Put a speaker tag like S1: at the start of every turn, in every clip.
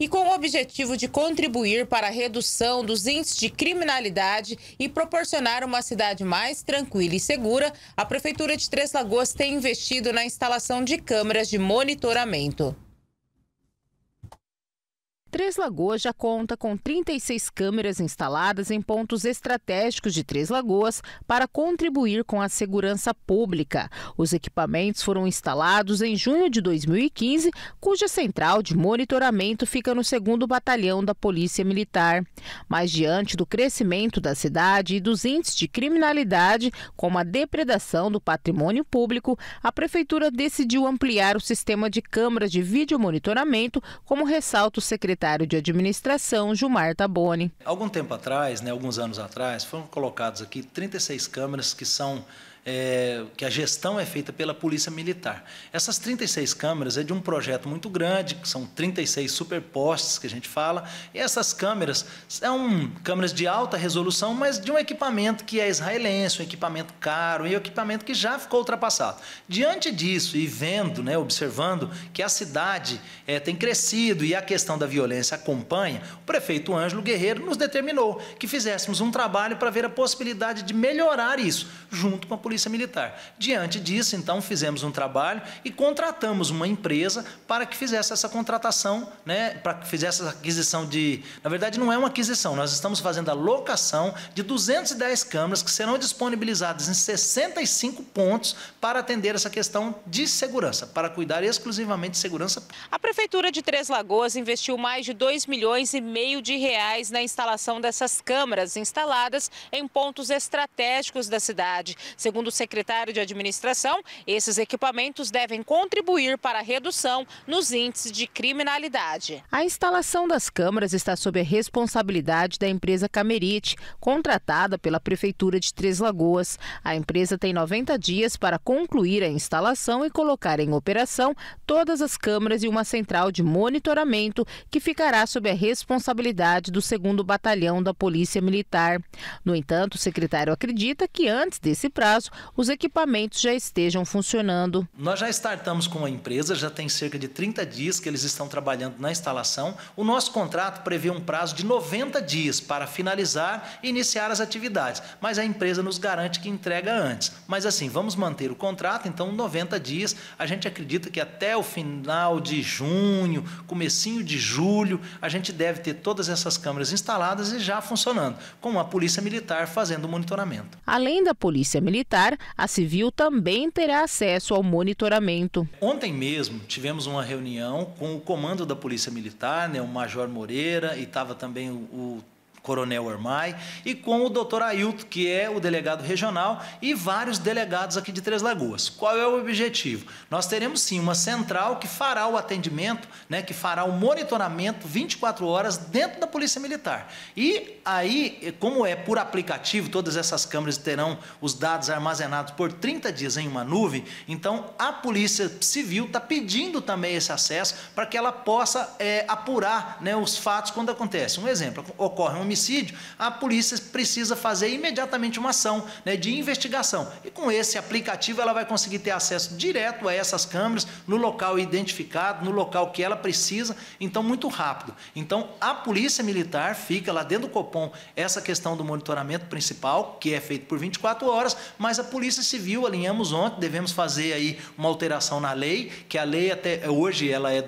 S1: e com o objetivo de contribuir para a redução dos índices de criminalidade e proporcionar uma cidade mais tranquila e segura, a Prefeitura de Três Lagoas tem investido na instalação de câmeras de monitoramento. Três Lagoas já conta com 36 câmeras instaladas em pontos estratégicos de Três Lagoas para contribuir com a segurança pública. Os equipamentos foram instalados em junho de 2015, cuja central de monitoramento fica no 2 Batalhão da Polícia Militar. Mas diante do crescimento da cidade e dos índices de criminalidade, como a depredação do patrimônio público, a prefeitura decidiu ampliar o sistema de câmeras de vídeo monitoramento, como ressalta o secretário secretário de administração, Gilmar Taboni.
S2: Algum tempo atrás, né, alguns anos atrás, foram colocadas aqui 36 câmeras que são é, que a gestão é feita pela Polícia Militar. Essas 36 câmeras é de um projeto muito grande, que são 36 superpostes que a gente fala, e essas câmeras são câmeras de alta resolução, mas de um equipamento que é israelense, um equipamento caro, e um equipamento que já ficou ultrapassado. Diante disso, e vendo, né, observando que a cidade é, tem crescido e a questão da violência acompanha, o prefeito Ângelo Guerreiro nos determinou que fizéssemos um trabalho para ver a possibilidade de melhorar isso, junto com a Polícia Polícia Militar. Diante disso, então, fizemos um trabalho e contratamos uma empresa para que fizesse essa contratação, né, para que fizesse essa aquisição de. Na verdade, não é uma aquisição, nós estamos fazendo a locação de 210 câmeras que serão disponibilizadas em 65 pontos para atender essa questão de segurança, para cuidar exclusivamente de segurança. A Prefeitura de Três Lagoas investiu
S1: mais de 2 milhões e meio de reais na instalação dessas câmeras instaladas em pontos estratégicos da cidade. Segundo Segundo o secretário de Administração, esses equipamentos devem contribuir para a redução nos índices de criminalidade. A instalação das câmaras está sob a responsabilidade da empresa Camerite, contratada pela Prefeitura de Três Lagoas. A empresa tem 90 dias para concluir a instalação e colocar em operação todas as câmaras e uma central de monitoramento que ficará sob a responsabilidade do 2 Batalhão da Polícia Militar. No entanto, o secretário acredita que antes desse prazo, caso os equipamentos já estejam funcionando.
S2: Nós já startamos com a empresa, já tem cerca de 30 dias que eles estão trabalhando na instalação. O nosso contrato prevê um prazo de 90 dias para finalizar e iniciar as atividades, mas a empresa nos garante que entrega antes. Mas assim, vamos manter o contrato, então 90 dias. A gente acredita que até o final de junho, comecinho de julho, a gente deve ter todas essas câmeras instaladas e já funcionando, com a Polícia Militar fazendo o monitoramento.
S1: Além da Polícia Militar, militar, a civil também terá acesso ao monitoramento.
S2: Ontem mesmo tivemos uma reunião com o comando da Polícia Militar, né, o Major Moreira, e estava também o, o Coronel Ormai, e com o doutor Ailton, que é o delegado regional, e vários delegados aqui de Três Lagoas. Qual é o objetivo? Nós teremos sim uma central que fará o atendimento, né, que fará o monitoramento 24 horas dentro da Polícia Militar. E aí, como é por aplicativo, todas essas câmeras terão os dados armazenados por 30 dias em uma nuvem, então a Polícia Civil está pedindo também esse acesso para que ela possa é, apurar né, os fatos quando acontece. Um exemplo, ocorre um homicídio, a polícia precisa fazer imediatamente uma ação né, de investigação. E com esse aplicativo ela vai conseguir ter acesso direto a essas câmeras no local identificado, no local que ela precisa, então muito rápido. Então a polícia militar fica lá dentro do Copom essa questão do monitoramento principal, que é feito por 24 horas, mas a Polícia Civil alinhamos ontem, devemos fazer aí uma alteração na lei, que a lei até hoje ela é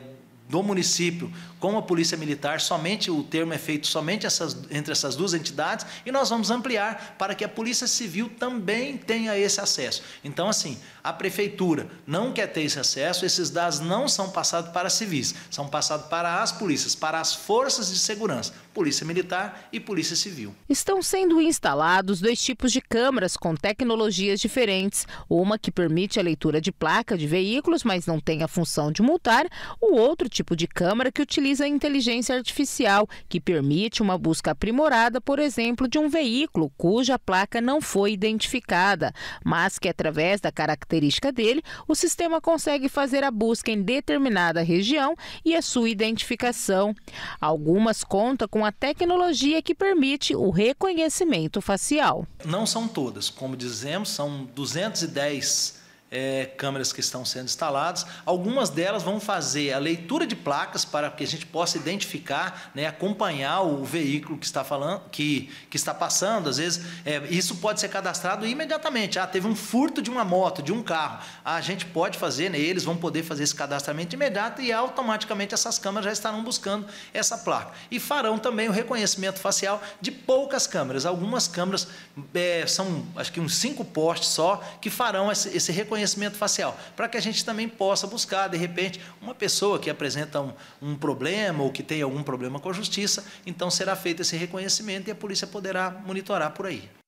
S2: do município com a Polícia Militar, somente o termo é feito somente essas, entre essas duas entidades, e nós vamos ampliar para que a Polícia Civil também tenha esse acesso. Então, assim, a Prefeitura não quer ter esse acesso, esses dados não são passados para civis, são passados para as polícias, para as forças de segurança Polícia Militar e Polícia Civil.
S1: Estão sendo instalados dois tipos de câmeras com tecnologias diferentes: uma que permite a leitura de placa de veículos, mas não tem a função de multar, o outro tipo de câmera que utiliza a inteligência artificial, que permite uma busca aprimorada, por exemplo, de um veículo cuja placa não foi identificada, mas que através da característica dele, o sistema consegue fazer a busca em determinada região e a sua identificação. Algumas contam com com a tecnologia que permite o reconhecimento facial.
S2: Não são todas, como dizemos, são 210 é, câmeras que estão sendo instaladas. Algumas delas vão fazer a leitura de placas para que a gente possa identificar, né, acompanhar o veículo que está falando, que, que está passando. Às vezes, é, isso pode ser cadastrado imediatamente. Ah, teve um furto de uma moto, de um carro. Ah, a gente pode fazer, né, eles vão poder fazer esse cadastramento imediato e automaticamente essas câmeras já estarão buscando essa placa. E farão também o reconhecimento facial de poucas câmeras. Algumas câmeras é, são, acho que uns cinco postes só, que farão esse, esse reconhecimento reconhecimento facial, para que a gente também possa buscar, de repente, uma pessoa que apresenta um, um problema ou que tem algum problema com a justiça, então será feito esse reconhecimento e a polícia poderá monitorar por aí.